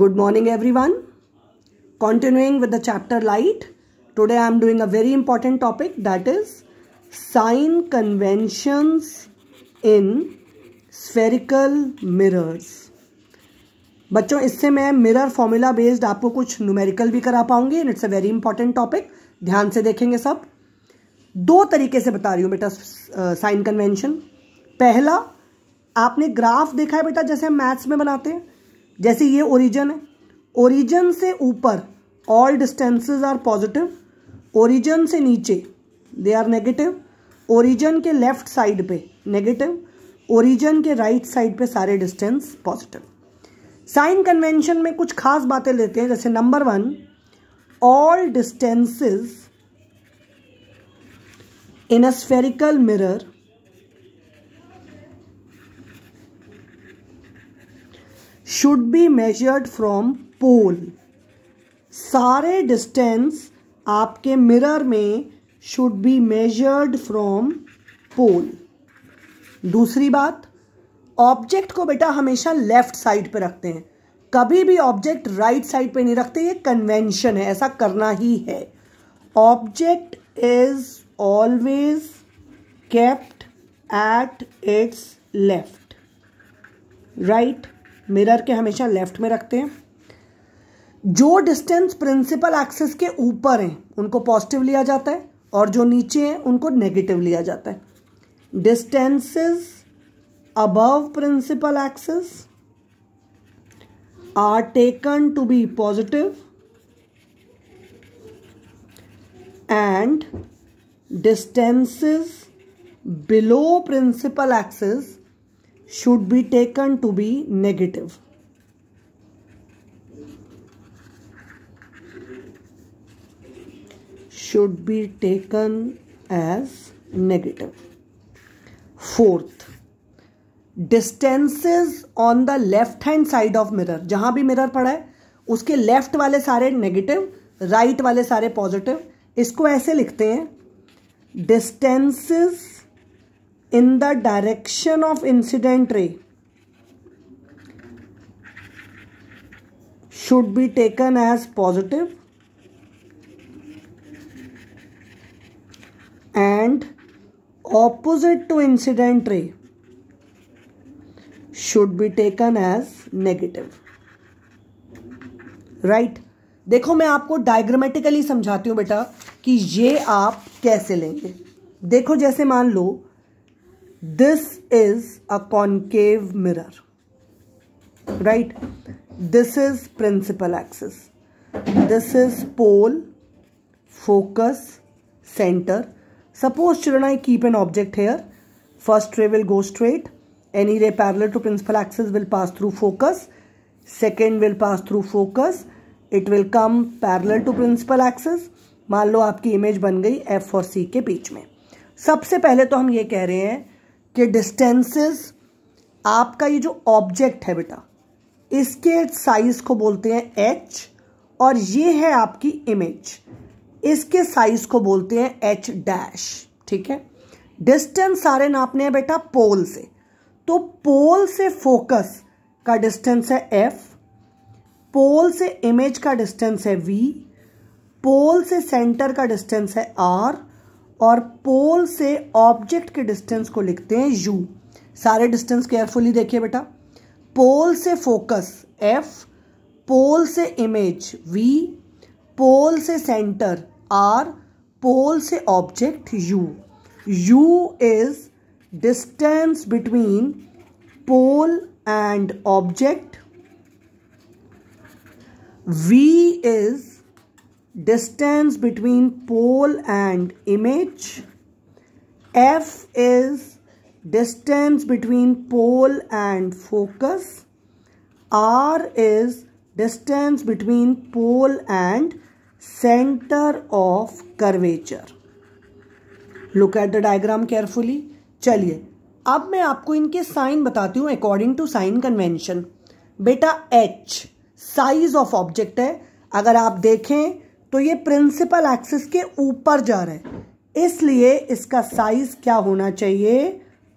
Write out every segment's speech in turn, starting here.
Good morning, everyone. Continuing with the chapter light, today I am doing a very important topic that is sign conventions in spherical mirrors. बच्चों इससे मैं mirror formula based आपको कुछ numerical भी करा पाऊंगी and it's a very important topic ध्यान से देखेंगे सब दो तरीके से बता रही हूँ बेटा साइन कन्वेंशन पहला आपने ग्राफ देखा है बेटा जैसे हम मैथ्स में बनाते हैं जैसे ये ओरिजन है ओरिजन से ऊपर all distances are positive origin से नीचे दे आर नेगेटिव ओरिजन के लेफ्ट साइड पे नेगेटिव ओरिजन के राइट right साइड पे सारे डिस्टेंस पॉजिटिव साइन कन्वेंशन में कुछ खास बातें लेते हैं जैसे number one all distances in a spherical mirror should be measured from pole सारे डिस्टेंस आपके मिरर में should be measured from pole दूसरी बात ऑब्जेक्ट को बेटा हमेशा लेफ्ट साइड पे रखते हैं कभी भी ऑब्जेक्ट राइट साइड पे नहीं रखते ये कन्वेंशन है ऐसा करना ही है object is always kept at its left right mirror के हमेशा लेफ्ट में रखते हैं जो डिस्टेंस प्रिंसिपल एक्सिस के ऊपर हैं उनको पॉजिटिव लिया जाता है और जो नीचे हैं उनको नेगेटिव लिया जाता है distances above principal axis are taken to be positive and distances below principal axis should be taken to be negative. Should be taken as negative. Fourth, distances on the left hand side of mirror जहां भी mirror पड़ा है उसके left वाले सारे negative right वाले सारे positive इसको ऐसे लिखते हैं distances in the direction of incident ray should be taken as positive and opposite to incident ray should be taken as negative right right? देखो मैं आपको डायग्रामेटिकली समझाती हूँ बेटा कि ये आप कैसे लेंगे देखो जैसे मान लो this is a concave mirror right this is principal axis this is pole focus center suppose children i keep an object here first ray will go straight any ray parallel to principal axis will pass through focus second will pass through focus it will come parallel to principal axis मान लो आपकी image बन गई F और सी के बीच में सबसे पहले तो हम ये कह रहे हैं कि डिस्टेंसेस आपका ये जो ऑब्जेक्ट है बेटा इसके साइज़ को बोलते हैं एच और ये है आपकी इमेज इसके साइज को बोलते हैं एच डैश ठीक है डिस्टेंस सारे नापने हैं बेटा पोल से तो पोल से फोकस का डिस्टेंस है एफ पोल से इमेज का डिस्टेंस है वी पोल से सेंटर का डिस्टेंस है आर और पोल से ऑब्जेक्ट के डिस्टेंस को लिखते हैं यू सारे डिस्टेंस केयरफुली देखिए बेटा पोल से फोकस एफ पोल से इमेज वी पोल से सेंटर आर पोल से object u u is distance between pole and object v is distance between pole and image f is distance between pole and focus r is distance between pole and center of curvature look at the diagram carefully चलिए अब मैं आपको इनके sign बताती हूँ according to sign convention बेटा h size of object है अगर आप देखें तो ये प्रिंसिपल एक्सिस के ऊपर जा रहा है इसलिए इसका साइज क्या होना चाहिए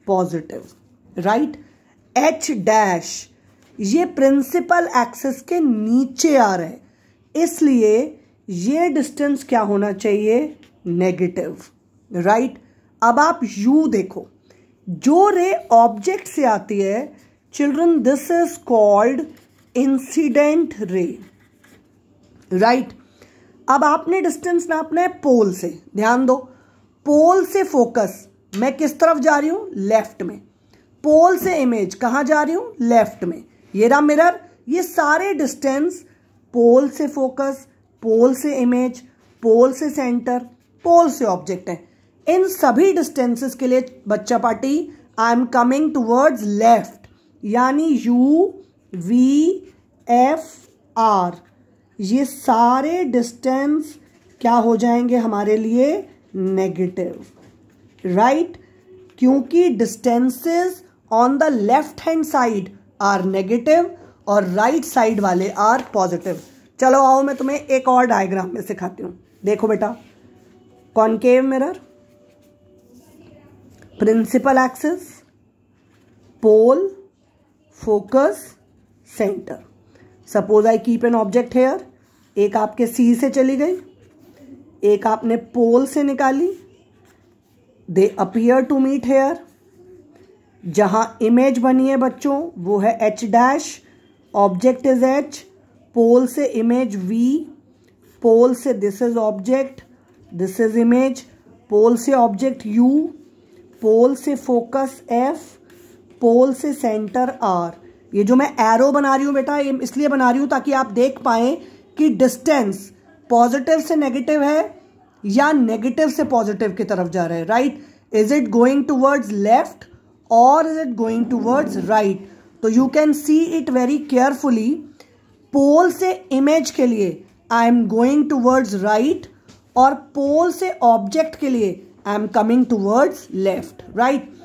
पॉजिटिव राइट एच डैश ये प्रिंसिपल एक्सिस के नीचे आ रहा है इसलिए ये डिस्टेंस क्या होना चाहिए नेगेटिव राइट right? अब आप यू देखो जो रे ऑब्जेक्ट से आती है children this is called incident ray right अब आपने डिस्टेंस नापना है पोल से ध्यान दो पोल से फोकस मैं किस तरफ जा रही हूँ लेफ्ट में पोल से इमेज कहाँ जा रही हूँ लेफ्ट में ये रहा मिरर ये सारे डिस्टेंस पोल से फोकस पोल से इमेज पोल से सेंटर पोल से ऑब्जेक्ट है इन सभी डिस्टेंसेस के लिए बच्चा party I am coming towards left यानी यू वी एफ आर ये सारे डिस्टेंस क्या हो जाएंगे हमारे लिए नेगेटिव राइट right? क्योंकि distances on the left hand side are negative और राइट right साइड वाले आर पॉजिटिव चलो आओ मैं तुम्हें एक और डायग्राम में सिखाती हूं देखो बेटा concave mirror principal axis pole focus centre suppose I keep an object here एक आपके सी से चली गई एक आपने पोल से निकाली they appear to meet here जहाँ इमेज बनी है बच्चों वो है h dash object is h pole से इमेज वी पोल से this is object this is image pole से ऑब्जेक्ट यू पोल से फोकस एफ पोल से सेंटर आर ये जो मैं एरो बना रही हूँ बेटा ये इसलिए बना रही हूँ ताकि आप देख पाएं कि डिस्टेंस पॉजिटिव से नेगेटिव है या नेगेटिव से पॉजिटिव की तरफ जा रहा है right is it going towards left और is it going towards right तो you can see it very carefully pole से इमेज के लिए I am going towards right और पोल से ऑब्जेक्ट के लिए I am coming towards left right